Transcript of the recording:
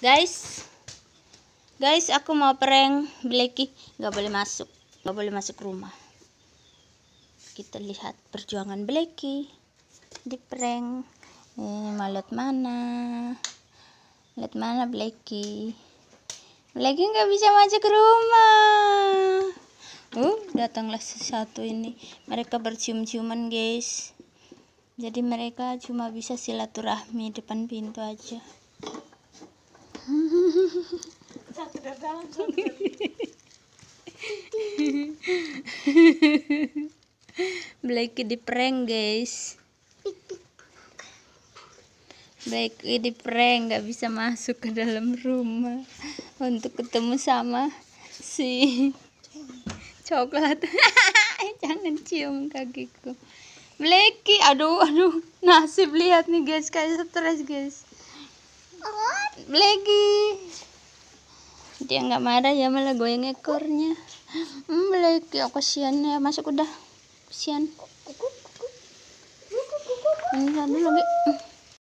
Guys. Guys, aku mau prank Blacky. Gak boleh masuk. Gak boleh masuk rumah. Kita lihat perjuangan Blacky. Di prank. Ini eh, malut mana? Lihat mana Blacky? Blacky nggak bisa masuk rumah. Uh, datanglah sesuatu ini. Mereka bercium-ciuman, guys. Jadi mereka cuma bisa silaturahmi depan pintu aja satu dari dalam satu Blacky di prank guys Blacky di prank nggak bisa masuk ke dalam rumah untuk ketemu sama si coklat jangan cium kakiku Blacky aduh aduh nasib lihat nih guys kayak stres guys Blacky dia nggak marah ya malah goyang ekornya hmm, like ya kasihan ya masuk udah kasihan ini satu lagi hmm.